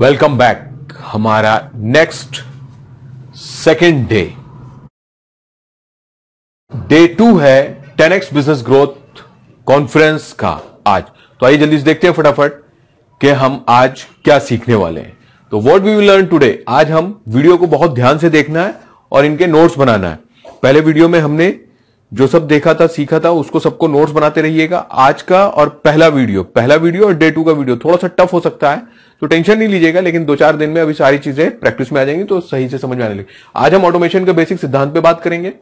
welcome back हमारा next second day day two है 10x business growth conference का आज तो आइए जल्दी से देखते हैं फटाफट कि हम आज क्या सीखने वाले हैं तो what we will learn today आज हम वीडियो को बहुत ध्यान से देखना है और इनके नोट्स बनाना है पहले वीडियो में हमने जो सब देखा था सीखा था उसको सबको नोट्स बनाते रहिएगा आज का और पहला वीडियो पहला वीडियो और डे टू का वीडियो थोड़ा सा टफ हो सकता है तो टेंशन नहीं लीजिएगा लेकिन दो चार दिन में अभी सारी चीजें प्रैक्टिस में आ जाएंगी तो सही से समझ में आने लगी आज हम ऑटोमेशन के बेसिक सिद्धांत पे बात करेंगे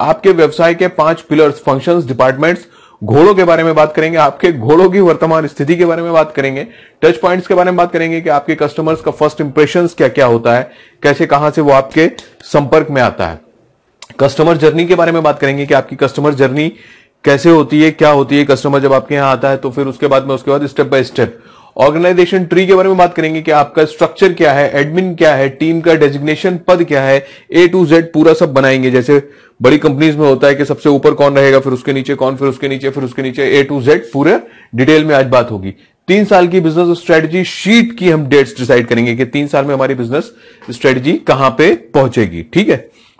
आपके व्यवसाय के पांच पिलर्स फंक्शन डिपार्टमेंट्स घोड़ों के बारे में बात करेंगे आपके घोड़ों की वर्तमान स्थिति के बारे में बात करेंगे टच पॉइंट्स के बारे में बात करेंगे कि आपके कस्टमर्स का फर्स्ट इंप्रेशन क्या क्या होता है कैसे कहां से वो आपके संपर्क में आता है कस्टमर जर्नी के बारे में बात करेंगे कि आपकी कस्टमर जर्नी कैसे होती है क्या होती है कस्टमर जब आपके यहाँ आता है तो फिर उसके बाद में उसके बाद step by step organization tree के बारे में बात करेंगे कि आपका स्ट्रक्चर क्या है एडमिन क्या है टीम का डेजिग्नेशन पद क्या है ए टू जेड पूरा सब बनाएंगे जैसे बड़ी कंपनीज में होता है कि सबसे ऊपर कौन रहेगा फिर उसके नीचे कौन फिर उसके नीचे फिर उसके नीचे ए टू जेड पूरे डिटेल में आज बात होगी तीन साल की बिजनेस स्ट्रेटजी शीट की हम डेट्स डिसाइड करेंगे कि तीन साल में हमारी बिजनेस स्ट्रेटजी कहां पे पहुंचेगी ठीक है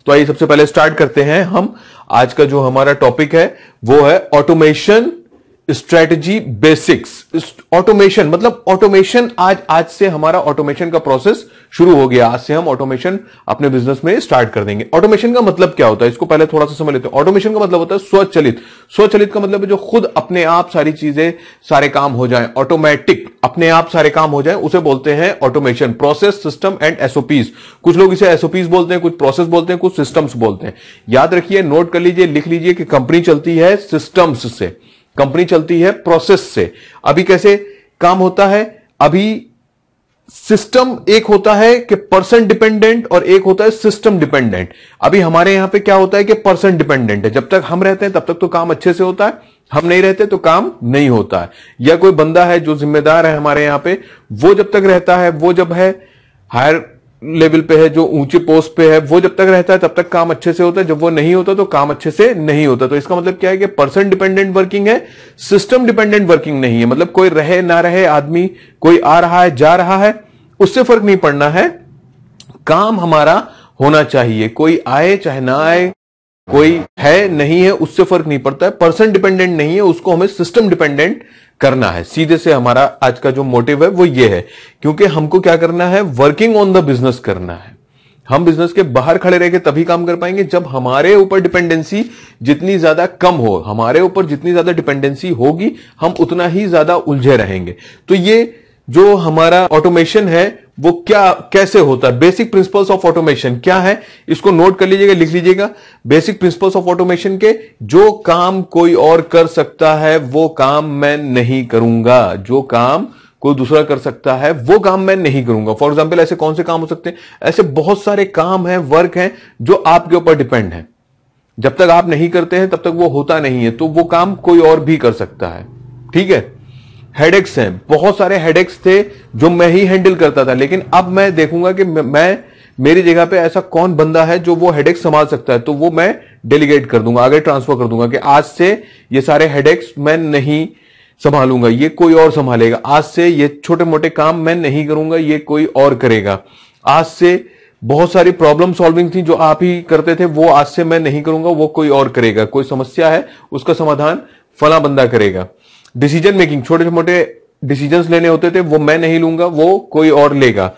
तो आइए सबसे पहले स्टार्ट करते हैं हम आज का जो हमारा टॉपिक है वो है ऑटोमेशन स्ट्रेटजी बेसिक्स ऑटोमेशन मतलब ऑटोमेशन आज आज से हमारा ऑटोमेशन का प्रोसेस शुरू हो गया आज से हम ऑटोमेशन अपने बिजनेस में स्टार्ट कर देंगे ऑटोमेशन का मतलब क्या होता है इसको पहले थोड़ा सा समझ लेते हैं ऑटोमेशन का मतलब होता है स्वचलित स्वचलित का मतलब है जो खुद अपने आप सारी चीजें सारे काम हो जाए ऑटोमेटिक अपने आप सारे काम हो जाए उसे बोलते हैं automation process system and SOPs कुछ लोग इसे एसओपीज बोलते हैं कुछ प्रोसेस बोलते हैं कुछ सिस्टम्स बोलते हैं याद रखिए नोट कर लीजिए लिख लीजिए कि कंपनी चलती है सिस्टम्स से कंपनी चलती है प्रोसेस से अभी कैसे काम होता है अभी सिस्टम एक होता है कि पर्सन डिपेंडेंट और एक होता है सिस्टम डिपेंडेंट अभी हमारे यहां पे क्या होता है कि पर्सन डिपेंडेंट है जब तक हम रहते हैं तब तक तो काम अच्छे से होता है हम नहीं रहते तो काम नहीं होता है या कोई बंदा है जो जिम्मेदार है हमारे यहां पे वो जब तक रहता है वो जब है हायर लेवल पे है जो ऊंचे पोस्ट पे है वो जब तक रहता है तब तक काम अच्छे से होता है जब वो नहीं होता तो काम अच्छे से नहीं होता तो इसका मतलब क्या है कि पर्सन डिपेंडेंट वर्किंग है सिस्टम डिपेंडेंट वर्किंग नहीं है मतलब कोई रहे ना रहे आदमी कोई आ रहा है जा रहा है उससे फर्क नहीं पड़ना है काम हमारा होना चाहिए कोई आए चाहे ना आए कोई है नहीं है उससे फर्क नहीं पड़ता है पर्सन डिपेंडेंट नहीं है उसको हमें सिस्टम डिपेंडेंट करना है सीधे से हमारा आज का जो मोटिव है वो ये है क्योंकि हमको क्या करना है वर्किंग ऑन द बिजनेस करना है हम बिजनेस के बाहर खड़े रह के तभी काम कर पाएंगे जब हमारे ऊपर डिपेंडेंसी जितनी ज्यादा कम हो हमारे ऊपर जितनी ज्यादा डिपेंडेंसी होगी हम उतना ही ज्यादा उलझे रहेंगे तो ये जो हमारा ऑटोमेशन है वो क्या कैसे होता है बेसिक प्रिंसिपल्स ऑफ ऑटोमेशन क्या है इसको नोट कर लीजिएगा लिख लीजिएगा बेसिक प्रिंसिपल्स ऑफ ऑटोमेशन के जो काम कोई और कर सकता है वो काम मैं नहीं करूंगा जो काम कोई दूसरा कर सकता है वो काम मैं नहीं करूंगा फॉर एग्जाम्पल ऐसे कौन से काम हो सकते हैं ऐसे बहुत सारे काम हैं वर्क हैं जो आपके ऊपर डिपेंड है जब तक आप नहीं करते हैं तब तक वो होता नहीं है तो वो काम कोई और भी कर सकता है ठीक है हेडेक्स हैं बहुत सारे हेडेक्स थे जो मैं ही हैंडल करता था लेकिन अब मैं देखूंगा कि मैं मेरी जगह पे ऐसा कौन बंदा है जो वो हेडेक्स संभाल सकता है तो वो मैं डेलीगेट कर दूंगा आगे ट्रांसफर कर दूंगा कि आज से ये सारे हेडेक्स मैं नहीं संभालूंगा ये कोई और संभालेगा आज से ये छोटे मोटे काम मैं नहीं करूंगा ये कोई और करेगा आज से बहुत सारी प्रॉब्लम सॉल्विंग थी जो आप ही करते थे वो आज से मैं नहीं करूंगा वो कोई और करेगा कोई समस्या है उसका समाधान फला बंदा करेगा डिसीजन मेकिंग छोटे मोटे डिसीजन लेने होते थे वो मैं नहीं लूंगा वो कोई और लेगा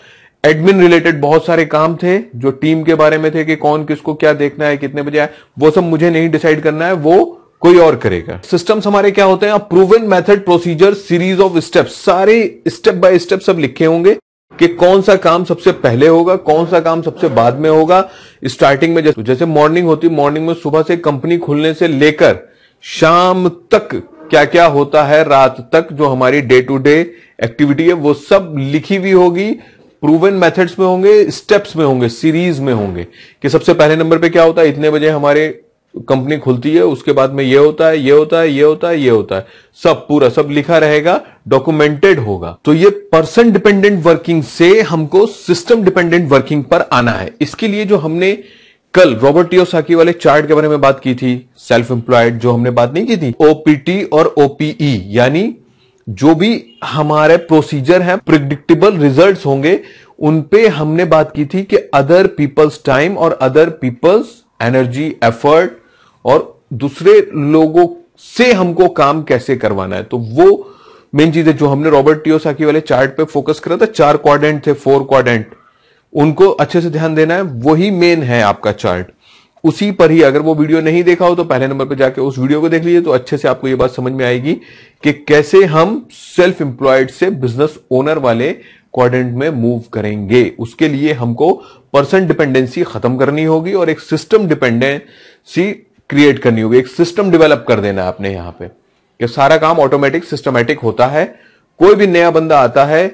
एडमिन रिलेटेड बहुत सारे काम थे जो टीम के बारे में थे कि कौन किसको क्या देखना है कितने बजे आए वो सब मुझे नहीं डिसाइड करना है वो कोई और करेगा सिस्टम्स हमारे क्या होते हैं अप्रूवन method procedure series of steps सारे स्टेप बाय स्टेप सब लिखे होंगे कि कौन सा काम सबसे पहले होगा कौन सा काम सबसे बाद में होगा स्टार्टिंग में जैसे मॉर्निंग होती मॉर्निंग में सुबह से कंपनी खुलने से लेकर शाम तक क्या क्या होता है रात तक जो हमारी डे टू डे एक्टिविटी है वो सब लिखी हुई होगी प्रूवन मेथड्स में होंगे स्टेप्स में होंगे सीरीज में होंगे कि सबसे पहले नंबर पे क्या होता है इतने बजे हमारे कंपनी खुलती है उसके बाद में ये होता है ये होता है ये होता है ये होता है सब पूरा सब लिखा रहेगा डॉक्यूमेंटेड होगा तो ये पर्सन डिपेंडेंट वर्किंग से हमको सिस्टम डिपेंडेंट वर्किंग पर आना है इसके लिए जो हमने कल रॉबर्ट टीओ वाले चार्ट के बारे में बात की थी सेल्फ एम्प्लॉयड जो हमने बात नहीं की थी ओपीटी और ओपीई e, यानी जो भी हमारे प्रोसीजर है प्रिडिक्टेबल रिजल्ट्स होंगे उन पे हमने बात की थी कि अदर पीपल्स टाइम और अदर पीपल्स एनर्जी एफर्ट और दूसरे लोगों से हमको काम कैसे करवाना है तो वो मेन चीज है जो हमने रॉबर्ट टीओ साकी वाले चार्ट पे फोकस करा था चार क्वाड्रेंट थे फोर क्वाड्रेंट उनको अच्छे से ध्यान देना है वही मेन है आपका चार्ट उसी पर ही अगर वो वीडियो नहीं देखा हो तो पहले नंबर पर जाके उस वीडियो को देख लीजिए तो अच्छे से आपको ये बात समझ में आएगी कि कैसे हम सेल्फ एम्प्लॉयड से बिजनेस ओनर वाले क्वाड्रेंट में मूव करेंगे उसके लिए हमको पर्सन डिपेंडेंसी खत्म करनी होगी और एक सिस्टम डिपेंडेंसी क्रिएट करनी होगी एक सिस्टम डेवलप कर देना है आपने यहां पे कि सारा काम ऑटोमेटिक सिस्टमेटिक होता है कोई भी नया बंदा आता है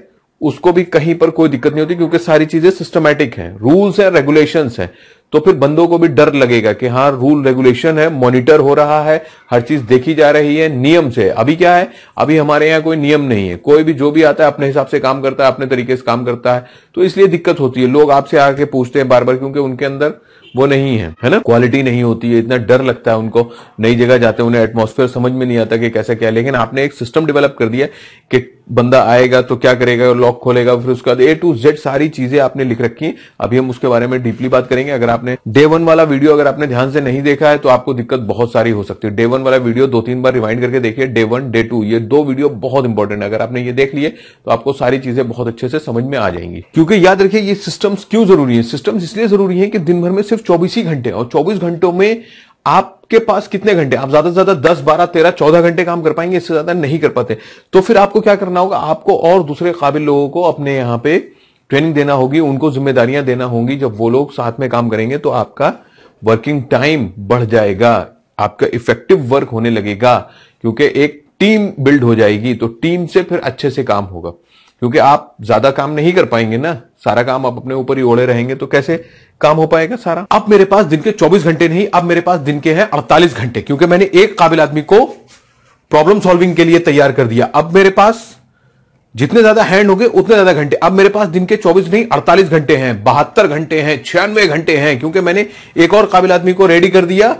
उसको भी कहीं पर कोई दिक्कत नहीं होती क्योंकि सारी चीजें सिस्टमेटिक हैं रूल्स हैं रेगुलेशंस हैं तो फिर बंदों को भी डर लगेगा कि हाँ रूल रेगुलेशन है मॉनिटर हो रहा है हर चीज देखी जा रही है नियम से अभी क्या है अभी हमारे यहाँ कोई नियम नहीं है कोई भी जो भी आता है अपने हिसाब से काम करता है अपने तरीके से काम करता है तो इसलिए दिक्कत होती है लोग आपसे आके पूछते हैं बार बार क्योंकि उनके अंदर वो नहीं है है ना क्वालिटी नहीं होती है इतना डर लगता है उनको नई जगह जाते हैं उन्हें एटमोसफेयर समझ में नहीं आता कि कैसा क्या लेकिन आपने एक सिस्टम डेवलप कर दिया कि बंदा आएगा तो क्या करेगा लॉक खोलेगा फिर उसके बाद ए टू जेड सारी चीजें आपने लिख रखी हैं अभी हम उसके बारे में डीपली बात करेंगे अगर आपने डे वन वाला वीडियो अगर आपने ध्यान से नहीं देखा है तो आपको दिक्कत बहुत सारी हो सकती है डे वन वाला वीडियो दो तीन बार रिमाइंड करके देखिए डे वन डे टू ये दो वीडियो बहुत इंपॉर्टेंट है अगर आपने ये देख लिए तो आपको सारी चीजें बहुत अच्छे से समझ में आ जाएंगी क्योंकि याद रखिए ये सिस्टम्स क्यों जरूरी है सिस्टम्स इसलिए जरूरी है कि दिन भर में सिर्फ सिर्फ चौबीस ही घंटे और चौबीस घंटों में आपके पास कितने घंटे आप ज्यादा से ज्यादा दस बारह तेरह चौदह घंटे काम कर पाएंगे इससे ज्यादा नहीं कर पाते तो फिर आपको क्या करना होगा आपको और दूसरे काबिल लोगों को अपने यहां पे ट्रेनिंग देना होगी उनको जिम्मेदारियां देना होगी जब वो लोग साथ में काम करेंगे तो आपका वर्किंग टाइम बढ़ जाएगा आपका इफेक्टिव वर्क होने लगेगा क्योंकि एक टीम बिल्ड हो जाएगी तो टीम से फिर अच्छे से काम होगा क्योंकि आप ज्यादा काम नहीं कर पाएंगे ना सारा काम आप अपने ऊपर ही ओढ़े रहेंगे तो कैसे काम हो पाएगा सारा अब मेरे पास दिन के 24 घंटे नहीं अब मेरे पास दिन के हैं 48 घंटे क्योंकि मैंने एक काबिल आदमी को प्रॉब्लम सॉल्विंग के लिए तैयार कर दिया अब मेरे पास जितने ज्यादा हैंड हो गए उतने ज्यादा घंटे अब मेरे पास दिन के 24 नहीं 48 घंटे हैं बहत्तर घंटे हैं छियानवे घंटे हैं क्योंकि मैंने एक और काबिल आदमी को रेडी कर दिया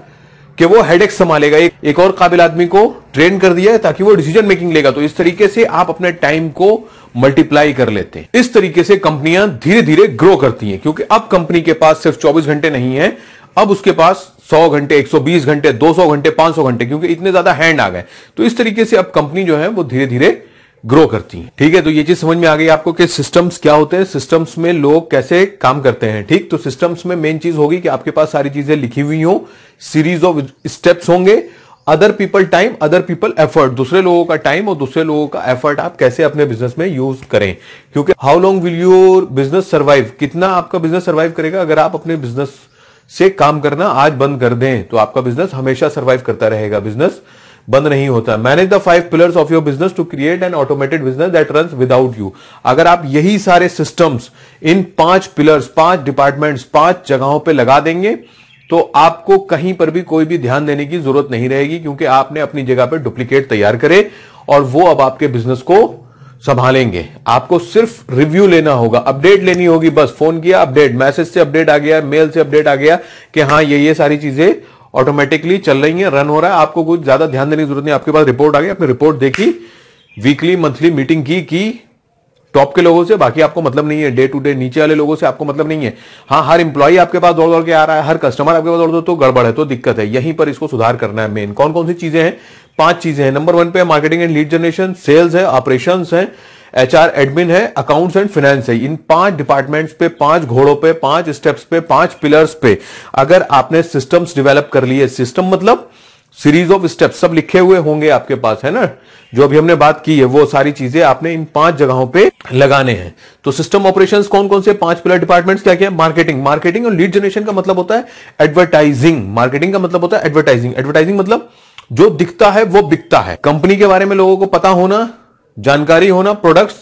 कि वो हेडेक संभालेगा एक, एक और काबिल आदमी को ट्रेन कर दिया है ताकि वो डिसीजन मेकिंग लेगा तो इस तरीके से आप अपने टाइम को मल्टीप्लाई कर लेते हैं इस तरीके से कंपनियां धीरे धीरे ग्रो करती हैं क्योंकि अब कंपनी के पास सिर्फ 24 घंटे नहीं है अब उसके पास 100 घंटे 120 घंटे 200 घंटे 500 घंटे क्योंकि इतने ज्यादा हैंड आ गए तो इस तरीके से अब कंपनी जो है वो धीरे धीरे ग्रो करती हैं ठीक है तो ये चीज समझ में आ गई आपको कि सिस्टम्स क्या होते हैं सिस्टम्स में लोग कैसे काम करते हैं ठीक तो सिस्टम्स में मेन चीज होगी कि आपके पास सारी चीजें लिखी हुई हो सीरीज ऑफ स्टेप्स होंगे other people time other people effort दूसरे लोगों का टाइम और दूसरे लोगों का एफर्ट आप कैसे अपने बिजनेस में यूज करें क्योंकि how long will your business survive कितना आपका बिजनेस सर्वाइव करेगा अगर आप अपने बिजनेस से काम करना आज बंद कर दें तो आपका बिजनेस हमेशा सर्वाइव करता रहेगा बिजनेस बंद नहीं होता manage the five pillars of your business to create an automated business that run without you अगर आप यही सारे सिस्टम्स इन पांच पिलर्स पांच डिपार्टमेंट्स पांच जगहों पर लगा देंगे तो आपको कहीं पर भी कोई भी ध्यान देने की जरूरत नहीं रहेगी क्योंकि आपने अपनी जगह पर डुप्लीकेट तैयार करे और वो अब आपके बिजनेस को संभालेंगे आपको सिर्फ रिव्यू लेना होगा अपडेट लेनी होगी बस फोन किया अपडेट मैसेज से अपडेट आ गया मेल से अपडेट आ गया कि हाँ ये ये सारी चीजें ऑटोमेटिकली चल रही है रन हो रहा है आपको कुछ ज्यादा ध्यान देने की जरूरत नहीं आपके पास रिपोर्ट आ गई आपने रिपोर्ट देखी वीकली मंथली मीटिंग की कि टॉप के लोगों से बाकी आपको मतलब नहीं है डे टू डे नीचे वाले लोगों से आपको मतलब नहीं है हाँ हर इंप्लॉई आपके पास दौड़ दौड़ के आ रहा है हर कस्टमर आपके पास दौड़ दौड़ तो गड़बड़ है तो दिक्कत है यहीं पर इसको सुधार करना है मेन कौन कौन सी चीजें हैं पांच चीजें हैं नंबर वन पे marketing and lead generation sales है ऑपरेशन है एचआर एडमिन है अकाउंट्स एंड फाइनेंस है इन पांच डिपार्टमेंट्स पे पांच घोड़ों पे पांच स्टेप्स पे पांच पिलर्स पे अगर आपने सिस्टम्स डेवलप कर लिए सिस्टम मतलब सीरीज ऑफ स्टेप्स सब लिखे हुए होंगे आपके पास है ना जो अभी हमने बात की है वो सारी चीजें आपने इन पांच जगहों पे लगाने हैं तो सिस्टम ऑपरेशंस कौन कौन से पांच पिलर डिपार्टमेंट्स क्या क्या मार्केटिंग मार्केटिंग और लीड जनरेशन का मतलब होता है एडवर्टाइजिंग मार्केटिंग का मतलब होता है एडवर्टाइजिंग एडवर्टाइजिंग मतलब जो दिखता है वो बिकता है कंपनी के बारे में लोगों को पता होना जानकारी होना प्रोडक्ट्स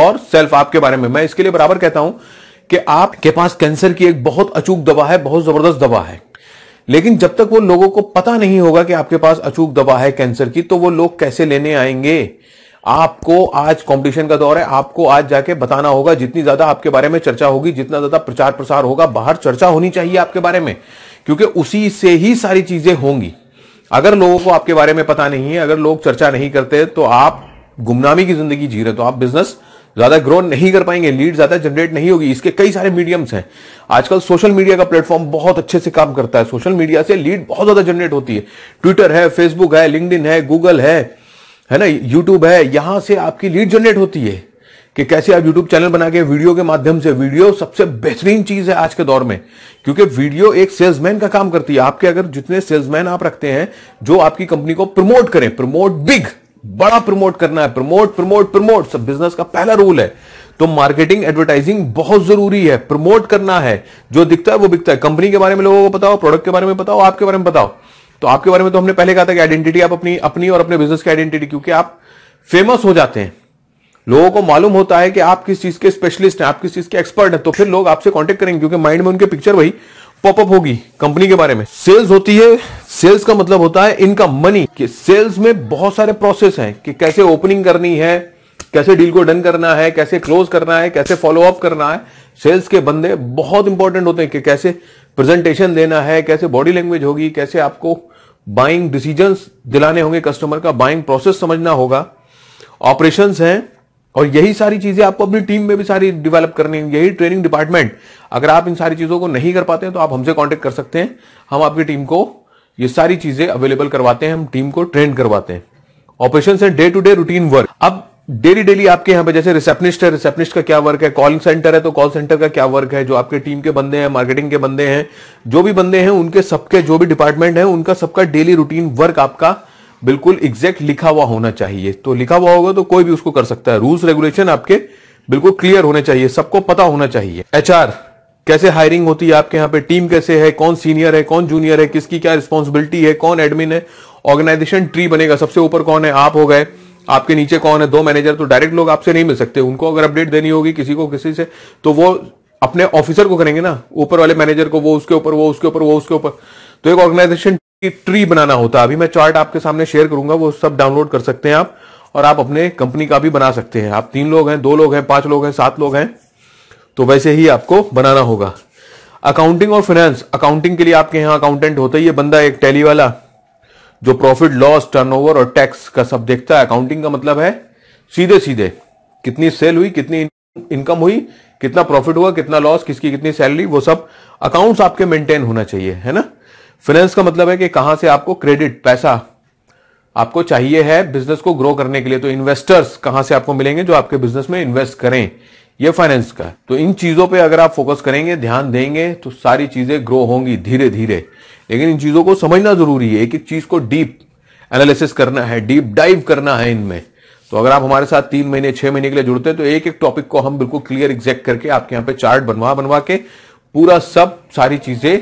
और सेल्फ आपके बारे में मैं इसके लिए बराबर कहता हूं कि आपके पास कैंसर की एक बहुत अचूक दवा है बहुत जबरदस्त दवा है लेकिन जब तक वो लोगों को पता नहीं होगा कि आपके पास अचूक दवा है कैंसर की तो वो लोग कैसे लेने आएंगे आपको आज कंपटीशन का दौर है आपको आज जाके बताना होगा जितनी ज्यादा आपके बारे में चर्चा होगी जितना ज्यादा प्रचार प्रसार होगा बाहर चर्चा होनी चाहिए आपके बारे में क्योंकि उसी से ही सारी चीजें होंगी अगर लोगों को आपके बारे में पता नहीं है अगर लोग चर्चा नहीं करते तो आप गुमनामी की जिंदगी जी रहे हो तो आप बिजनेस ज्यादा ग्रो नहीं कर पाएंगे लीड ज्यादा जनरेट नहीं होगी इसके कई सारे मीडियम्स हैं आजकल सोशल मीडिया का प्लेटफॉर्म बहुत अच्छे से काम करता है सोशल मीडिया से लीड बहुत ज्यादा जनरेट होती है ट्विटर है फेसबुक है लिंकड है गूगल है है ना यूट्यूब है यहां से आपकी लीड जनरेट होती है कि कैसे आप यूट्यूब चैनल बना के वीडियो के माध्यम से वीडियो सबसे बेहतरीन चीज है आज के दौर में क्योंकि वीडियो एक सेल्समैन का काम करती है आपके अगर जितने सेल्समैन आप रखते हैं जो आपकी कंपनी को प्रमोट करें प्रमोट बिग बड़ा प्रमोट करना है प्रमोट प्रमोट प्रमोट सब बिजनेस का पहला रूल है तो मार्केटिंग एडवर्टाइजिंग बहुत जरूरी है प्रमोट करना है जो दिखता है वो बिकता है कंपनी के बारे में लोगों को बताओ प्रोडक्ट के बारे में बताओ आपके बारे में बताओ तो आपके बारे में तो हमने पहले कहा था कि आइडेंटिटी आप अपनी अपनी और अपने बिजनेस की आइडेंटिटी क्योंकि आप फेमस हो जाते हैं लोगों को मालूम होता है कि आप किस चीज के स्पेशलिस्ट हैं आप किस चीज के एक्सपर्ट हैं तो फिर लोग आपसे कांटेक्ट करेंगे क्योंकि माइंड में उनके पिक्चर वही पॉपअप होगी कंपनी के बारे में सेल्स होती है सेल्स का मतलब होता है इनका मनी कि सेल्स में बहुत सारे प्रोसेस हैं कि कैसे ओपनिंग करनी है कैसे डील को डन करना है कैसे क्लोज करना है कैसे फॉलो अप करना है सेल्स के बंदे बहुत इंपॉर्टेंट होते हैं कि कैसे प्रेजेंटेशन देना है कैसे बॉडी लैंग्वेज होगी कैसे आपको बाइंग डिसीजन दिलाने होंगे कस्टमर का बाइंग प्रोसेस समझना होगा ऑपरेशन हैं और यही सारी चीजें आपको अपनी टीम में भी सारी डेवलप करनी है यही ट्रेनिंग डिपार्टमेंट अगर आप इन सारी चीजों को नहीं कर पाते हैं तो आप हमसे कॉन्टेक्ट कर सकते हैं हम आपकी टीम को ये सारी चीजें अवेलेबल करवाते हैं हम टीम को ट्रेन करवाते हैं ऑपरेशन है day to day routine work अब डेली डेली आपके यहां पे जैसे रिसेप्शनिस्ट है रिसेप्शनिस्ट का क्या वर्क है कॉलिंग सेंटर है तो कॉल सेंटर का क्या वर्क है जो आपके टीम के बंदे हैं मार्केटिंग के बंदे हैं जो भी बंदे हैं उनके सबके जो भी डिपार्टमेंट है उनका सबका डेली रूटीन वर्क आपका बिल्कुल एग्जैक्ट लिखा हुआ होना चाहिए तो लिखा हुआ होगा तो कोई भी उसको कर सकता है रूल्स रेगुलेशन आपके बिल्कुल क्लियर होने चाहिए सबको पता होना चाहिए एच कैसे हायरिंग होती है आपके यहाँ पे टीम कैसे है कौन सीनियर है कौन जूनियर है किसकी क्या रिस्पॉन्सिबिलिटी है कौन एडमिन है ऑर्गेनाइजेशन ट्री बनेगा सबसे ऊपर कौन है आप हो गए आपके नीचे कौन है दो मैनेजर तो डायरेक्ट लोग आपसे नहीं मिल सकते उनको अगर अपडेट देनी होगी किसी को किसी से तो वो अपने ऑफिसर को करेंगे ना ऊपर वाले मैनेजर को वो उसके ऊपर वो उसके ऊपर वो उसके ऊपर तो एक ऑर्गेनाइजेशन की ट्री बनाना होता है अभी मैं चार्ट आपके सामने शेयर करूंगा वो सब डाउनलोड कर सकते हैं आप और आप अपने कंपनी का भी बना सकते हैं आप तीन लोग हैं दो लोग हैं पांच लोग हैं सात लोग हैं तो वैसे ही आपको बनाना होगा अकाउंटिंग और फाइनेंस अकाउंटिंग के लिए आपके यहाँ अकाउंटेंट होता ही है बंदा एक टैली वाला जो प्रॉफिट लॉस टर्नओवर और टैक्स का सब देखता है अकाउंटिंग का मतलब है सीधे सीधे कितनी सेल हुई कितनी इनकम हुई कितना प्रॉफिट हुआ कितना लॉस किसकी कितनी सैलरी वो सब अकाउंट्स आपके मेंटेन होना चाहिए है ना फाइनेंस का मतलब है कि कहां से आपको क्रेडिट पैसा आपको चाहिए है बिजनेस को ग्रो करने के लिए तो इन्वेस्टर्स कहां से आपको मिलेंगे जो आपके बिजनेस में इन्वेस्ट करें ये फाइनेंस का तो इन चीजों पे अगर आप फोकस करेंगे ध्यान देंगे तो सारी चीजें ग्रो होंगी धीरे धीरे लेकिन इन चीजों को समझना जरूरी है एक एक चीज को डीप एनालिसिस करना है डीप डाइव करना है इनमें तो अगर आप हमारे साथ तीन महीने छह महीने के लिए जुड़ते हैं तो एक एक टॉपिक को हम बिल्कुल क्लियर एग्जैक्ट करके आपके यहाँ पे चार्ट बनवा बनवा के पूरा सब सारी चीजें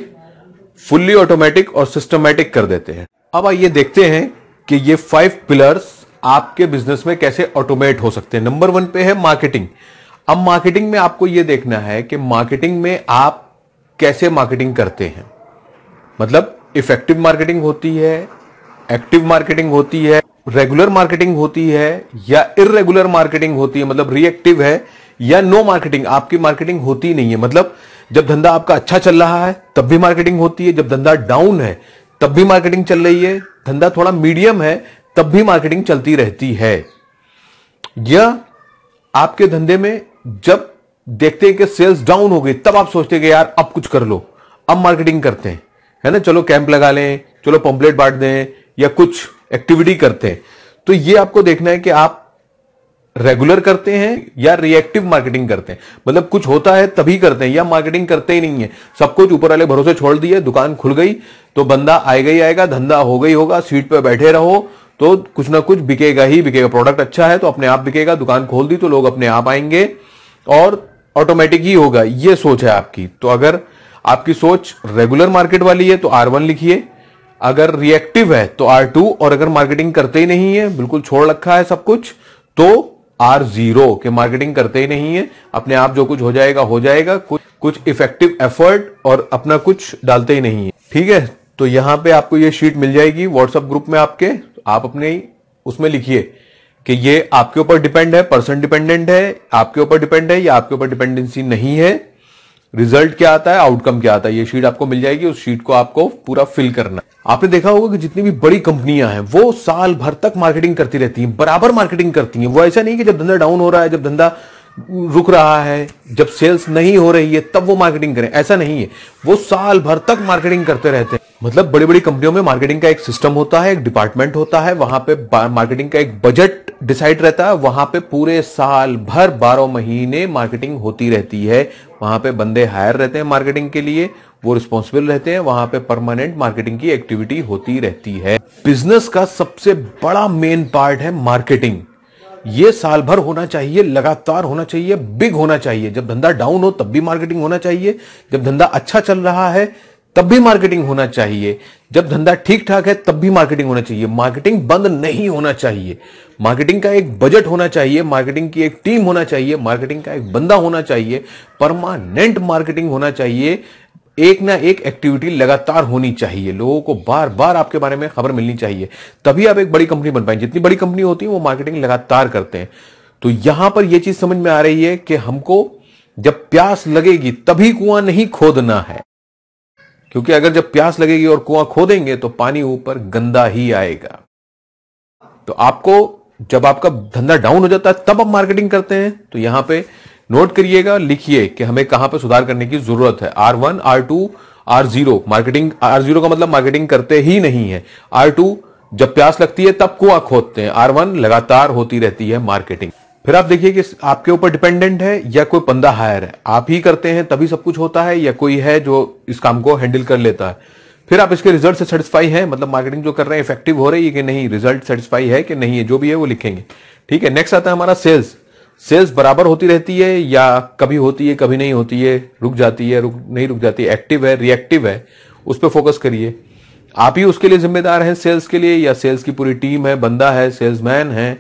फुल्ली ऑटोमेटिक और सिस्टमेटिक कर देते हैं अब आइए देखते हैं कि ये फाइव पिलर्स आपके बिजनेस में कैसे ऑटोमेट हो सकते हैं नंबर वन पे है मार्केटिंग अब मार्केटिंग में आपको यह देखना है कि मार्केटिंग में आप कैसे मार्केटिंग करते हैं मतलब इफेक्टिव मार्केटिंग होती है एक्टिव मार्केटिंग होती है रेगुलर मार्केटिंग होती है या इरेगुलर मार्केटिंग होती है मतलब रिएक्टिव है या नो मार्केटिंग आपकी मार्केटिंग होती नहीं है मतलब जब धंधा आपका अच्छा चल रहा है तब भी मार्केटिंग होती है जब धंधा डाउन है तब भी मार्केटिंग चल रही है धंधा थोड़ा मीडियम है तब भी मार्केटिंग चलती रहती है यह आपके धंधे में जब देखते हैं कि सेल्स डाउन हो गई तब आप सोचते हैं कि यार अब कुछ कर लो अब मार्केटिंग करते हैं है ना चलो कैंप लगा लें चलो पंपलेट बांट दें या कुछ एक्टिविटी करते हैं तो ये आपको देखना है कि आप रेगुलर करते हैं या रिएक्टिव मार्केटिंग करते हैं मतलब कुछ होता है तभी करते हैं या मार्केटिंग करते ही नहीं है सब कुछ ऊपर वाले भरोसे छोड़ दिए दुकान खुल गई तो बंदा आएगा ही आएगा धंधा हो गई होगा सीट पर बैठे रहो तो कुछ ना कुछ बिकेगा ही बिकेगा प्रोडक्ट अच्छा है तो अपने आप बिकेगा दुकान खोल दी तो लोग अपने आप आएंगे और ऑटोमेटिक ही होगा ये सोच है आपकी तो अगर आपकी सोच रेगुलर मार्केट वाली है तो आर वन लिखिए अगर रिएक्टिव है तो आर टू और अगर मार्केटिंग करते ही नहीं है बिल्कुल छोड़ रखा है सब कुछ तो आर जीरो के मार्केटिंग करते ही नहीं है अपने आप जो कुछ हो जाएगा हो जाएगा कुछ कुछ इफेक्टिव एफर्ट और अपना कुछ डालते ही नहीं है ठीक है तो यहाँ पे आपको ये शीट मिल जाएगी व्हाट्सएप ग्रुप में आपके आप अपने उसमें लिखिए कि ये आपके ऊपर डिपेंड है पर्सन डिपेंडेंट है आपके ऊपर डिपेंड है या आपके ऊपर डिपेंडेंसी नहीं है रिजल्ट क्या आता है आउटकम क्या आता है ये शीट आपको मिल जाएगी उस शीट को आपको पूरा फिल करना आपने देखा होगा कि जितनी भी बड़ी कंपनियां हैं वो साल भर तक मार्केटिंग करती रहती हैं बराबर मार्केटिंग करती हैं वो ऐसा नहीं कि जब धंधा डाउन हो रहा है जब धंधा रुक रहा है जब सेल्स नहीं हो रही है तब वो मार्केटिंग करें ऐसा नहीं है वो साल भर तक मार्केटिंग करते रहते हैं मतलब बड़ी बड़ी कंपनियों में मार्केटिंग का एक सिस्टम होता है एक डिपार्टमेंट होता है वहां पे मार्केटिंग का एक बजट डिसाइड रहता है वहां पे पूरे साल भर बारह महीने मार्केटिंग होती रहती है वहां पे बंदे हायर रहते हैं मार्केटिंग के लिए वो रिस्पॉन्सिबल रहते हैं वहां पे परमानेंट मार्केटिंग की एक्टिविटी होती रहती है बिजनेस का सबसे बड़ा मेन पार्ट है मार्केटिंग ये साल भर होना चाहिए लगातार होना चाहिए बिग होना चाहिए जब धंधा डाउन हो तब भी मार्केटिंग होना चाहिए जब धंधा अच्छा चल रहा है तब भी मार्केटिंग होना चाहिए जब धंधा ठीक ठाक है तब भी मार्केटिंग होना चाहिए मार्केटिंग बंद नहीं होना चाहिए मार्केटिंग का एक बजट होना चाहिए मार्केटिंग की एक टीम होना चाहिए मार्केटिंग का एक बंदा होना चाहिए परमानेंट मार्केटिंग होना चाहिए एक ना एक एक्टिविटी लगातार होनी चाहिए लोगों को बार बार आपके बारे में खबर मिलनी चाहिए तभी आप एक बड़ी कंपनी बन पाएंगे जितनी बड़ी कंपनी होती है वो मार्केटिंग लगातार करते हैं तो यहां पर यह चीज समझ में आ रही है कि हमको जब प्यास लगेगी तभी कुआं नहीं खोदना है क्योंकि अगर जब प्यास लगेगी और कुआं खोदेंगे तो पानी ऊपर गंदा ही आएगा तो आपको जब आपका धंधा डाउन हो जाता है तब आप मार्केटिंग करते हैं तो यहां पर नोट करिएगा लिखिए कि हमें कहां पर सुधार करने की जरूरत है R one R two R zero marketing R zero का मतलब मार्केटिंग करते ही नहीं है आर टू जब प्यास लगती है तब कुआ खोदते हैं आर वन लगातार होती रहती है मार्केटिंग फिर आप देखिए कि आपके ऊपर डिपेंडेंट है या कोई पंदा हायर है आप ही करते हैं तभी सब कुछ होता है या कोई है जो इस काम को हैंडल कर लेता है फिर आप इसके रिजल्ट से सेटिस्फाई है मतलब मार्केटिंग जो कर रहे हैं इफेक्टिव हो रही है कि नहीं रिजल्ट सेटिस्फाई है कि नहीं है जो भी है वो लिखेंगे ठीक है नेक्स्ट आता है हमारा सेल्स सेल्स बराबर होती रहती है या कभी होती है कभी नहीं होती है रुक जाती है रुक नहीं रुक जाती एक्टिव है रिएक्टिव है उस पर फोकस करिए आप ही उसके लिए जिम्मेदार हैं सेल्स के लिए या सेल्स की पूरी टीम है बंदा है सेल्समैन है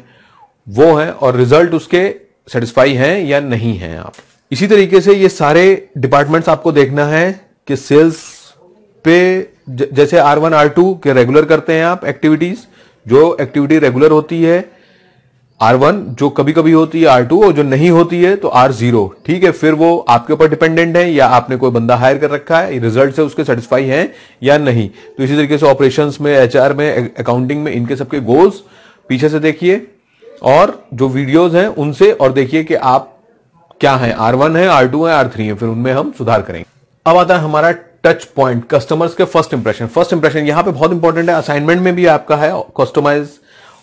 वो है और रिजल्ट उसके सेटिस्फाई हैं या नहीं है आप इसी तरीके से ये सारे डिपार्टमेंट्स आपको देखना है कि सेल्स पे जैसे आर वन आर टू के रेगुलर करते हैं आप एक्टिविटीज जो एक्टिविटी रेगुलर होती है आर वन जो कभी कभी होती है आर टू और जो नहीं होती है तो आर जीरो ठीक है फिर वो आपके ऊपर डिपेंडेंट है या आपने कोई बंदा हायर कर रखा है रिजल्ट से उसके सेटिस्फाई हैं या नहीं तो इसी तरीके से ऑपरेशन में एच में अकाउंटिंग में इनके सबके गोल्स पीछे से देखिए और जो वीडियोज हैं उनसे और देखिए कि आप क्या है आर वन है आर टू है आर थ्री है फिर उनमें हम सुधार करेंगे अब आता है हमारा टच पॉइंट कस्टमर्स के फर्स्ट इंप्रेशन फर्स्ट इंप्रेशन यहाँ पे बहुत इंपॉर्टेंट है असाइनमेंट में भी आपका है कस्टमाइज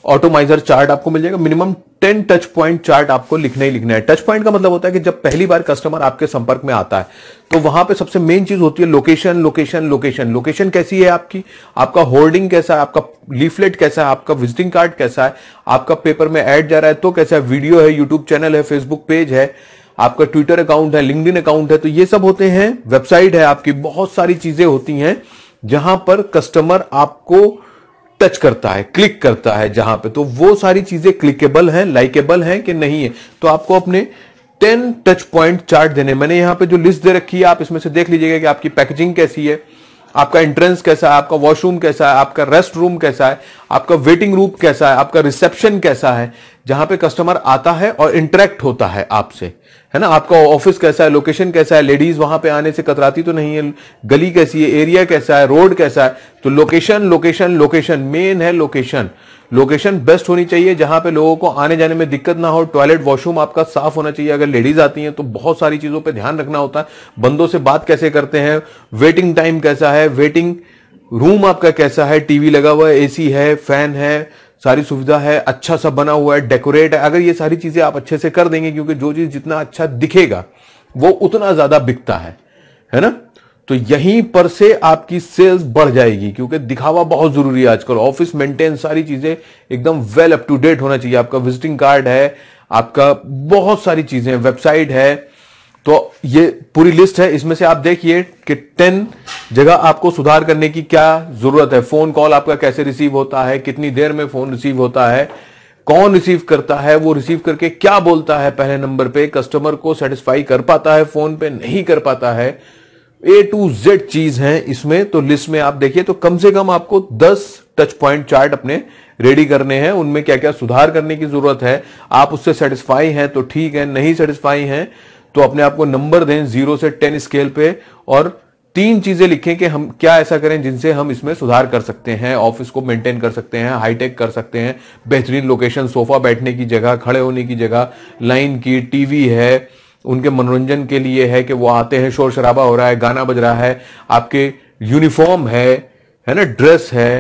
ऑटोमाइजर चार्ट आपको मिल जाएगा minimum ten touch point chart आपको लिखना ही लिखना है टच पॉइंट का मतलब होता है कि जब पहली बार कस्टमर आपके संपर्क में आता है तो वहां पे सबसे मेन चीज होती है लोकेशन लोकेशन लोकेशन लोकेशन कैसी है आपकी आपका होर्डिंग कैसा है आपका लीफलेट कैसा है आपका विजिटिंग कार्ड कैसा है आपका पेपर में एड जा रहा है तो कैसा है वीडियो है यूट्यूब चैनल है फेसबुक पेज है आपका ट्विटर अकाउंट है लिंकड अकाउंट है तो ये सब होते हैं वेबसाइट है आपकी बहुत सारी चीजें होती हैं जहां पर कस्टमर आपको टच करता है क्लिक करता है जहां पे तो वो सारी चीजें क्लिकेबल हैं लाइकेबल हैं कि नहीं है तो आपको अपने टेन टच पॉइंट चार्ट देने मैंने यहां पे जो लिस्ट दे रखी है आप इसमें से देख लीजिएगा कि आपकी पैकेजिंग कैसी है आपका एंट्रेंस कैसा है आपका वॉशरूम कैसा है आपका रेस्ट रूम कैसा है आपका वेटिंग रूम कैसा है आपका रिसेप्शन कैसा है जहां पे कस्टमर आता है और इंटरेक्ट होता है आपसे है ना आपका ऑफिस कैसा है लोकेशन कैसा है लेडीज वहां पे आने से कतराती तो नहीं है गली कैसी है एरिया कैसा है रोड कैसा है तो लोकेशन लोकेशन लोकेशन मेन है लोकेशन लोकेशन बेस्ट होनी चाहिए जहां पे लोगों को आने जाने में दिक्कत ना हो टॉयलेट वॉशरूम आपका साफ होना चाहिए अगर लेडीज आती हैं तो बहुत सारी चीजों पर ध्यान रखना होता है बंदों से बात कैसे करते हैं वेटिंग टाइम कैसा है वेटिंग रूम आपका कैसा है टीवी लगा हुआ है एसी है फैन है सारी सुविधा है अच्छा सा बना हुआ है डेकोरेट है अगर ये सारी चीज़ें आप अच्छे से कर देंगे क्योंकि जो चीज़ जितना अच्छा दिखेगा वो उतना ज़्यादा बिकता है है ना तो यहीं पर से आपकी सेल्स बढ़ जाएगी क्योंकि दिखावा बहुत ज़रूरी है आजकल ऑफिस मेंटेन सारी चीज़ें एकदम वेल अप टू डेट होना चाहिए आपका विजिटिंग कार्ड है आपका बहुत सारी चीज़ें वेबसाइट है ये पूरी लिस्ट है इसमें से आप देखिए कि टेन जगह आपको सुधार करने की क्या जरूरत है फोन कॉल आपका कैसे रिसीव होता है कितनी देर में फोन रिसीव होता है कौन रिसीव करता है वो रिसीव करके क्या बोलता है पहले नंबर पे कस्टमर को सेटिस्फाई कर पाता है फोन पे नहीं कर पाता है ए टू जेड चीज है इसमें तो लिस्ट में आप देखिए तो कम से कम आपको दस टच पॉइंट चार्ट अपने रेडी करने हैं उनमें क्या क्या सुधार करने की जरूरत है आप उससे सेटिस्फाई हैं तो ठीक है नहीं सेटिस्फाई हैं तो अपने आप को नंबर दें जीरो से टेन स्केल पे और तीन चीजें लिखें कि हम क्या ऐसा करें जिनसे हम इसमें सुधार कर सकते हैं ऑफिस को मेंटेन कर सकते हैं हाईटेक कर सकते हैं बेहतरीन लोकेशन सोफा बैठने की जगह खड़े होने की जगह लाइन की टीवी है उनके मनोरंजन के लिए है कि वो आते हैं शोर शराबा हो रहा है गाना बज रहा है आपके यूनिफॉर्म है है ना ड्रेस है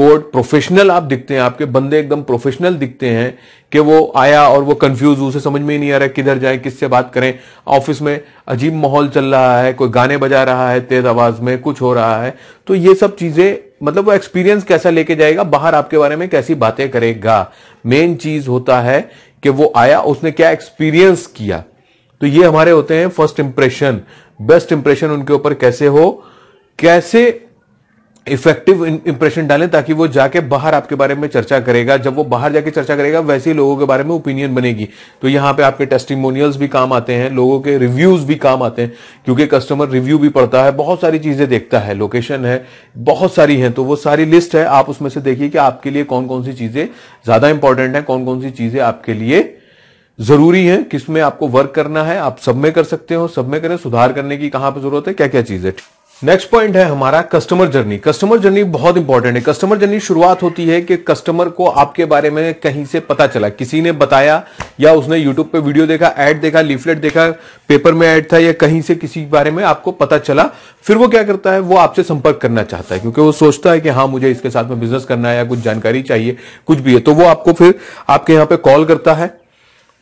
कोड प्रोफेशनल आप दिखते हैं आपके बंदे एकदम प्रोफेशनल दिखते हैं कि वो आया और वो कंफ्यूज उसे समझ में ही नहीं आ रहा किधर जाए किससे बात करें ऑफिस में अजीब माहौल चल रहा है कोई गाने बजा रहा है तेज आवाज में कुछ हो रहा है तो ये सब चीजें मतलब वो एक्सपीरियंस कैसा लेके जाएगा बाहर आपके बारे में कैसी बातें करेगा मेन चीज होता है कि वो आया उसने क्या एक्सपीरियंस किया तो ये हमारे होते हैं फर्स्ट इंप्रेशन बेस्ट इंप्रेशन उनके ऊपर कैसे हो कैसे इफेक्टिव इंप्रेशन डालें ताकि वो जाके बाहर आपके बारे में चर्चा करेगा जब वो बाहर जाके चर्चा करेगा वैसे ही लोगों के बारे में ओपिनियन बनेगी तो यहाँ पे आपके टेस्टिमोनियल्स भी काम आते हैं लोगों के रिव्यूज भी काम आते हैं क्योंकि कस्टमर रिव्यू भी पढ़ता है बहुत सारी चीजें देखता है लोकेशन है बहुत सारी है तो वो सारी लिस्ट है आप उसमें से देखिए कि आपके लिए कौन कौन सी चीजें ज्यादा इंपॉर्टेंट है कौन कौन सी चीजें आपके लिए जरूरी है किसमें आपको वर्क करना है आप सब में कर सकते हो सब में करें सुधार करने की कहां पर जरूरत है क्या क्या चीज है नेक्स्ट पॉइंट है हमारा कस्टमर जर्नी कस्टमर जर्नी बहुत इंपॉर्टेंट है कस्टमर जर्नी शुरुआत होती है कि कस्टमर को आपके बारे में कहीं से पता चला किसी ने बताया या उसने यूट्यूब पे वीडियो देखा ऐड देखा लिफलेट देखा पेपर में ऐड था या कहीं से किसी के बारे में आपको पता चला फिर वो क्या करता है वो आपसे संपर्क करना चाहता है क्योंकि वो सोचता है कि हाँ मुझे इसके साथ में बिजनेस करना है या कुछ जानकारी चाहिए कुछ भी है तो वो आपको फिर आपके यहाँ पे कॉल करता है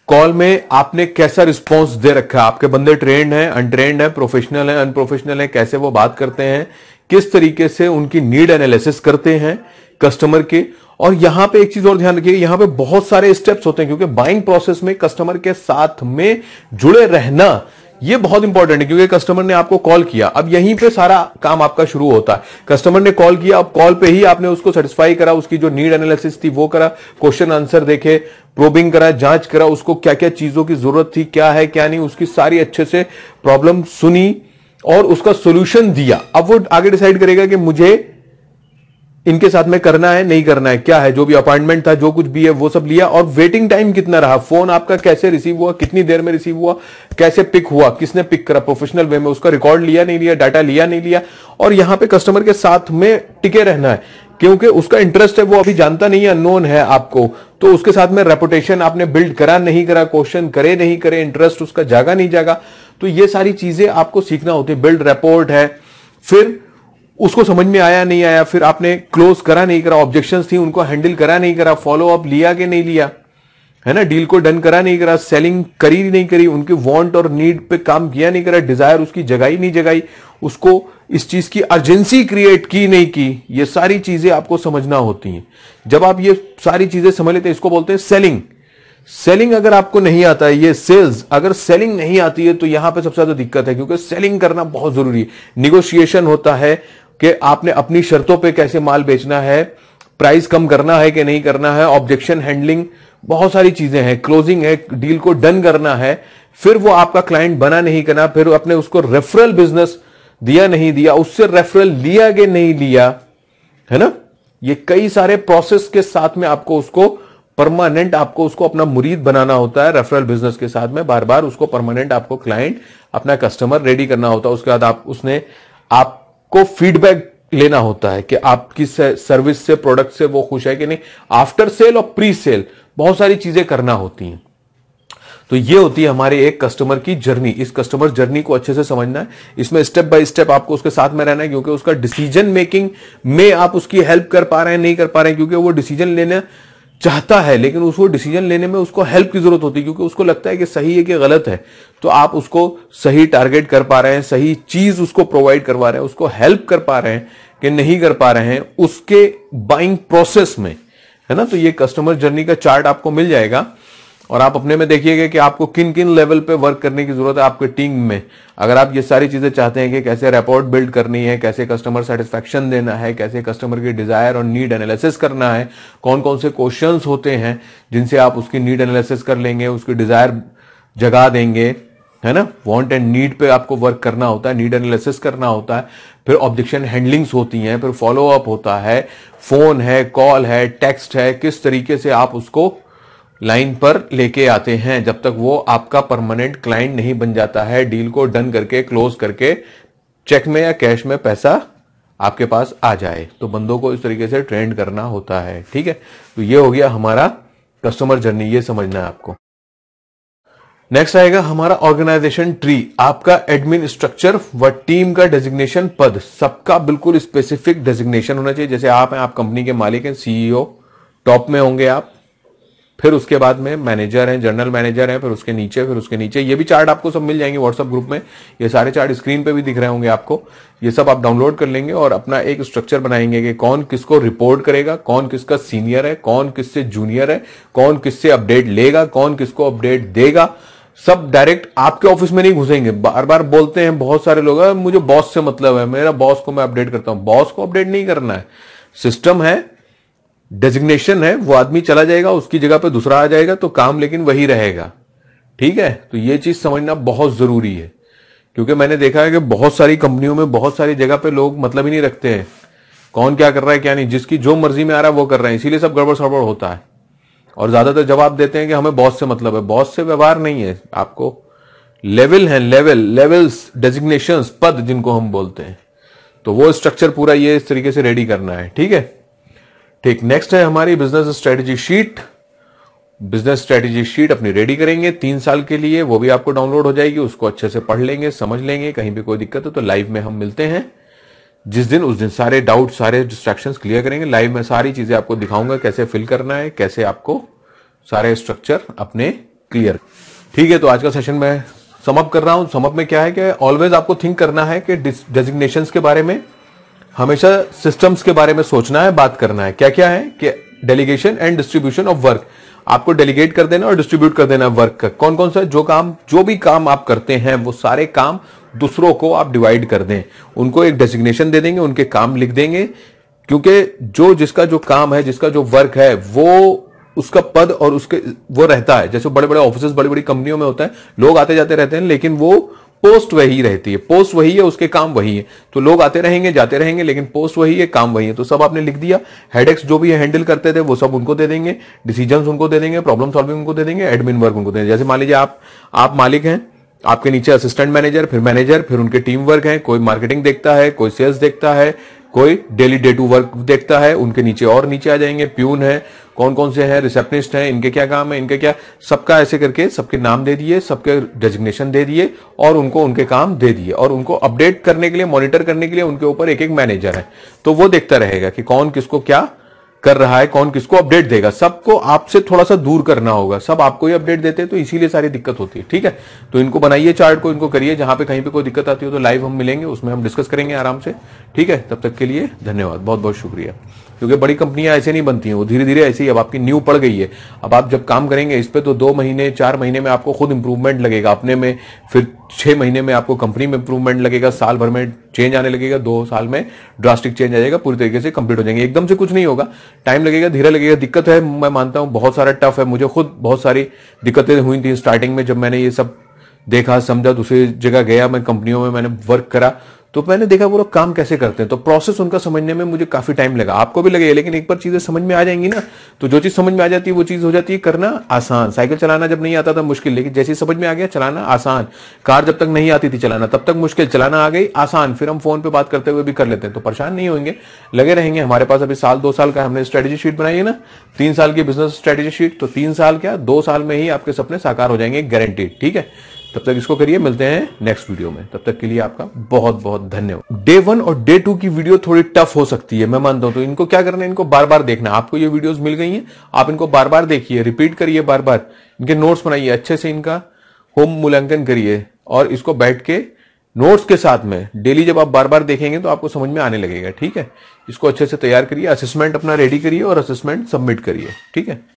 कॉल में आपने कैसा रिस्पॉन्स दे रखा है आपके बंदे ट्रेंड है अनट्रेंड है प्रोफेशनल है अनप्रोफेशनल है कैसे वो बात करते हैं किस तरीके से उनकी नीड एनालिसिस करते हैं कस्टमर के और यहां पे एक चीज और ध्यान रखिए यहां पे बहुत सारे स्टेप्स होते हैं क्योंकि बाइंग प्रोसेस में कस्टमर के साथ में जुड़े रहना ये बहुत इंपॉर्टेंट है क्योंकि कस्टमर ने आपको कॉल किया अब यहीं पे सारा काम आपका शुरू होता है कस्टमर ने कॉल किया अब कॉल पे ही आपने उसको सेटिस्फाई करा उसकी जो नीड एनालिसिस थी वो करा क्वेश्चन आंसर देखे प्रोबिंग करा जांच करा उसको क्या क्या चीजों की जरूरत थी क्या है क्या नहीं उसकी सारी अच्छे से प्रॉब्लम सुनी और उसका सोल्यूशन दिया अब वो आगे डिसाइड करेगा कि मुझे इनके साथ में करना है नहीं करना है क्या है जो भी अपॉइंटमेंट था जो कुछ भी है वो सब लिया और वेटिंग टाइम कितना रहा फोन आपका कैसे रिसीव हुआ कितनी देर में रिसीव हुआ कैसे पिक हुआ किसने पिक करा प्रोफेशनल वे में उसका रिकॉर्ड लिया नहीं लिया डाटा लिया नहीं लिया और यहां पे कस्टमर के साथ में टिके रहना है क्योंकि उसका इंटरेस्ट है वो अभी जानता नहीं है अननोन है आपको तो उसके साथ में रेपुटेशन आपने बिल्ड करा नहीं करा क्वेश्चन करे नहीं करे इंटरेस्ट उसका जागा नहीं जागा तो ये सारी चीजें आपको सीखना होती है बिल्ड रेपोर्ट है फिर उसको समझ में आया नहीं आया फिर आपने क्लोज करा नहीं करा ऑब्जेक्शन थी उनको हैंडल करा नहीं करा फॉलो अप लिया कि नहीं लिया है ना डील को डन करा नहीं करा सेलिंग करी नहीं करी उनके वांट और नीड पे काम किया नहीं करा डिजायर उसकी जगाई नहीं जगाई उसको इस चीज की अर्जेंसी क्रिएट की नहीं की ये सारी चीजें आपको समझना होती हैं जब आप ये सारी चीजें समझ लेते हैं इसको बोलते हैं सेलिंग सेलिंग अगर आपको नहीं आता है ये सेल्स अगर सेलिंग नहीं आती है तो यहां पे सबसे ज्यादा दिक्कत है क्योंकि सेलिंग करना बहुत जरूरी है निगोशिएशन होता है कि आपने अपनी शर्तों पे कैसे माल बेचना है प्राइस कम करना है कि नहीं करना है ऑब्जेक्शन हैंडलिंग बहुत सारी चीजें हैं क्लोजिंग है डील को डन करना है फिर वो आपका क्लाइंट बना नहीं करना फिर आपने उसको रेफरल बिजनेस दिया नहीं दिया उससे रेफरल लिया कि नहीं लिया है ना ये कई सारे प्रोसेस के साथ में आपको उसको परमानेंट आपको उसको अपना मुरीद बनाना होता है रेफरल बिजनेस के साथ में बार बार उसको परमानेंट आपको क्लाइंट अपना कस्टमर रेडी करना होता है उसके बाद आप उसने आप को फीडबैक लेना होता है कि आपकी सर्विस से प्रोडक्ट से वो खुश है कि नहीं आफ्टर सेल और प्री सेल बहुत सारी चीजें करना होती हैं तो ये होती है हमारे एक कस्टमर की जर्नी इस कस्टमर जर्नी को अच्छे से समझना है इसमें स्टेप बाय स्टेप आपको उसके साथ में रहना है क्योंकि उसका डिसीजन मेकिंग में आप उसकी हेल्प कर पा रहे हैं नहीं कर पा रहे हैं क्योंकि वो डिसीजन लेना चाहता है लेकिन उसको डिसीजन लेने में उसको हेल्प की जरूरत होती है क्योंकि उसको लगता है कि सही है कि गलत है तो आप उसको सही टारगेट कर पा रहे हैं सही चीज उसको प्रोवाइड करवा रहे हैं उसको हेल्प कर पा रहे हैं कि नहीं कर पा रहे हैं उसके बाइंग प्रोसेस में है ना तो ये कस्टमर जर्नी का चार्ट आपको मिल जाएगा और आप अपने में देखिएगा कि आपको किन किन लेवल पे वर्क करने की जरूरत है आपके टीम में अगर आप ये सारी चीजें चाहते हैं कि कैसे रिपोर्ट बिल्ड करनी है कैसे कस्टमर सेटिस्फेक्शन देना है कैसे कस्टमर की डिजायर और नीड एनालिसिस करना है कौन कौन से क्वेश्चंस होते हैं जिनसे आप उसकी नीड एनालिसिस कर लेंगे उसकी डिजायर जगा देंगे है ना वांट एंड नीड पे आपको वर्क करना होता है नीड एनालिसिस करना होता है फिर ऑब्जेक्शन हैंडलिंग्स होती हैं फिर फॉलो अप होता है फोन है कॉल है टेक्स्ट है किस तरीके से आप उसको लाइन पर लेके आते हैं जब तक वो आपका परमानेंट क्लाइंट नहीं बन जाता है डील को डन करके क्लोज करके चेक में या कैश में पैसा आपके पास आ जाए तो बंदों को इस तरीके से ट्रेंड करना होता है ठीक है तो ये हो गया हमारा कस्टमर जर्नी ये समझना है आपको नेक्स्ट आएगा हमारा ऑर्गेनाइजेशन ट्री आपका एडमिन स्ट्रक्चर व टीम का डेजिग्नेशन पद सबका बिल्कुल स्पेसिफिक डेजिग्नेशन होना चाहिए जैसे आप हैं आप कंपनी के मालिक हैं सीईओ टॉप में होंगे आप फिर उसके बाद में मैनेजर हैं जनरल मैनेजर हैं फिर उसके नीचे फिर उसके नीचे ये भी चार्ट आपको सब मिल जाएंगे व्हाट्सअप ग्रुप में ये सारे चार्ट स्क्रीन पे भी दिख रहे होंगे आपको ये सब आप डाउनलोड कर लेंगे और अपना एक स्ट्रक्चर बनाएंगे कि कौन किसको रिपोर्ट करेगा कौन किसका सीनियर है कौन किससे जूनियर है कौन किससे अपडेट लेगा कौन किसको अपडेट देगा सब डायरेक्ट आपके ऑफिस में नहीं घुसेंगे बार बार बोलते हैं बहुत सारे लोग मुझे बॉस से मतलब है मेरा बॉस को मैं अपडेट करता हूं बॉस को अपडेट नहीं करना है सिस्टम है डेजिग्नेशन है वो आदमी चला जाएगा उसकी जगह पे दूसरा आ जाएगा तो काम लेकिन वही रहेगा ठीक है तो ये चीज समझना बहुत जरूरी है क्योंकि मैंने देखा है कि बहुत सारी कंपनियों में बहुत सारी जगह पे लोग मतलब ही नहीं रखते हैं कौन क्या कर रहा है क्या नहीं जिसकी जो मर्जी में आ रहा है वो कर रहे हैं इसीलिए सब गड़बड़ सड़बड़ होता है और ज्यादातर जवाब देते हैं कि हमें बॉस से मतलब है बॉस से व्यवहार नहीं है आपको लेवल है लेवल लेवल्स डेजिग्नेशन पद जिनको हम बोलते हैं तो वो स्ट्रक्चर पूरा ये इस तरीके से रेडी करना है ठीक है ठीक नेक्स्ट है हमारी business strategy sheet business strategy sheet अपनी रेडी करेंगे तीन साल के लिए वो भी आपको डाउनलोड हो जाएगी उसको अच्छे से पढ़ लेंगे समझ लेंगे कहीं भी कोई दिक्कत हो तो लाइव में हम मिलते हैं जिस दिन उस दिन सारे डाउट सारे डिस्ट्रेक्शन क्लियर करेंगे लाइव में सारी चीजें आपको दिखाऊंगा कैसे फिल करना है कैसे आपको सारे स्ट्रक्चर अपने क्लियर ठीक है तो आज का सेशन मैं समअप कर रहा हूं समअप में क्या है कि ऑलवेज आपको थिंक करना है कि डेजिग्नेशन के बारे में हमेशा सिस्टम्स के बारे में सोचना है बात करना है क्या क्या है कि delegation and distribution of work आपको डेलीगेट कर देना और डिस्ट्रीब्यूट कर देना वर्क का कौन कौन सा जो काम जो भी काम आप करते हैं वो सारे काम दूसरों को आप डिवाइड कर दें उनको एक डेजिग्नेशन दे देंगे उनके काम लिख देंगे क्योंकि जो जिसका जो काम है जिसका जो वर्क है वो उसका पद और उसके वो रहता है जैसे बड़े बड़े ऑफिस बड़ी बड़ी कंपनियों में होता है लोग आते जाते रहते हैं लेकिन वो पोस्ट वही रहती है पोस्ट वही है उसके काम वही है तो लोग आते रहेंगे जाते रहेंगे लेकिन पोस्ट वही है काम वही है तो सब आपने लिख दिया हेडेक्स जो भी हैंडल करते थे वो सब उनको दे देंगे डिसीजन उनको दे देंगे प्रॉब्लम सॉल्विंग उनको दे देंगे एडमिन वर्क उनको दे देंगे जैसे मान लीजिए आप आप मालिक हैं आपके नीचे असिस्टेंट मैनेजर फिर मैनेजर फिर उनके टीम वर्क है कोई मार्केटिंग देखता है कोई सेल्स देखता है कोई डेली डे टू वर्क देखता है उनके नीचे और नीचे आ जाएंगे प्यून है कौन कौन से हैं रिसेप्शनिस्ट हैं इनके क्या काम है इनके क्या सबका ऐसे करके सबके नाम दे दिए सबके डेजिग्नेशन दे दिए और उनको उनके काम दे दिए और उनको अपडेट करने के लिए मॉनिटर करने के लिए उनके ऊपर एक एक मैनेजर है तो वो देखता रहेगा कि कौन किसको क्या कर रहा है कौन किसको अपडेट देगा सबको आपसे थोड़ा सा दूर करना होगा सब आपको ही अपडेट देते हैं तो इसीलिए सारी दिक्कत होती है ठीक है तो इनको बनाइए चार्ट को इनको करिए जहां पे कहीं पे कोई दिक्कत आती हो तो लाइव हम मिलेंगे उसमें हम डिस्कस करेंगे आराम से ठीक है तब तक के लिए धन्यवाद बहुत बहुत शुक्रिया क्योंकि बड़ी कंपनियां ऐसे नहीं बनती हैं वो धीरे धीरे ऐसे ही अब आपकी न्यू पड़ गई है अब आप जब काम करेंगे इस पर तो दो महीने चार महीने में आपको खुद इंप्रूवमेंट लगेगा अपने में फिर छह महीने में आपको कंपनी में इंप्रूवमेंट लगेगा साल भर में चेंज आने लगेगा दो साल में ड्रास्टिक चेंज आ जाएगा पूरी तरीके से कंप्लीट हो जाएंगे एकदम से कुछ नहीं होगा टाइम लगेगा धीरे लगेगा दिक्कत है मैं मानता हूं बहुत सारा टफ है मुझे खुद बहुत सारी दिक्कतें हुई थी स्टार्टिंग में जब मैंने ये सब देखा समझा दूसरी जगह गया मैं कंपनियों में मैंने वर्क करा तो मैंने देखा वो लोग काम कैसे करते हैं तो प्रोसेस उनका समझने में मुझे काफ़ी टाइम लगा आपको भी लगेगा लेकिन एक बार चीज़ें समझ में आ जाएंगी ना तो जो चीज़ समझ में आ जाती है वो चीज़ हो जाती है करना आसान साइकिल चलाना जब नहीं आता था मुश्किल लेकिन जैसे ही समझ में आ गया चलाना आसान कार जब तक नहीं आती थी चलाना तब तक मुश्किल चलाना आ गई आसान फिर हम फोन पर बात करते हुए भी कर लेते हैं तो परेशान नहीं होंगे लगे रहेंगे हमारे पास अभी साल दो साल का हमने स्ट्रेटेजी शीट बनाई है ना तीन साल की बिजनेस स्ट्रेटेजी शीट तो तीन साल क्या दो साल में ही आपके सपने साकार हो जाएंगे गारंटी ठीक है तब तक इसको करिए मिलते हैं नेक्स्ट वीडियो में तब तक के लिए आपका बहुत बहुत धन्यवाद डे वन और डे टू की वीडियो थोड़ी टफ हो सकती है मैं मानता हूं तो इनको क्या करना है इनको बार बार देखना आपको ये वीडियोस मिल गई हैं आप इनको बार बार देखिए रिपीट करिए बार बार इनके नोट्स बनाइए अच्छे से इनका होम मूल्यांकन करिए और इसको बैठ के नोट्स के साथ में डेली जब आप बार बार देखेंगे तो आपको समझ में आने लगेगा ठीक है इसको अच्छे से तैयार करिए असेसमेंट अपना रेडी करिए और असेसमेंट सबमिट करिए ठीक है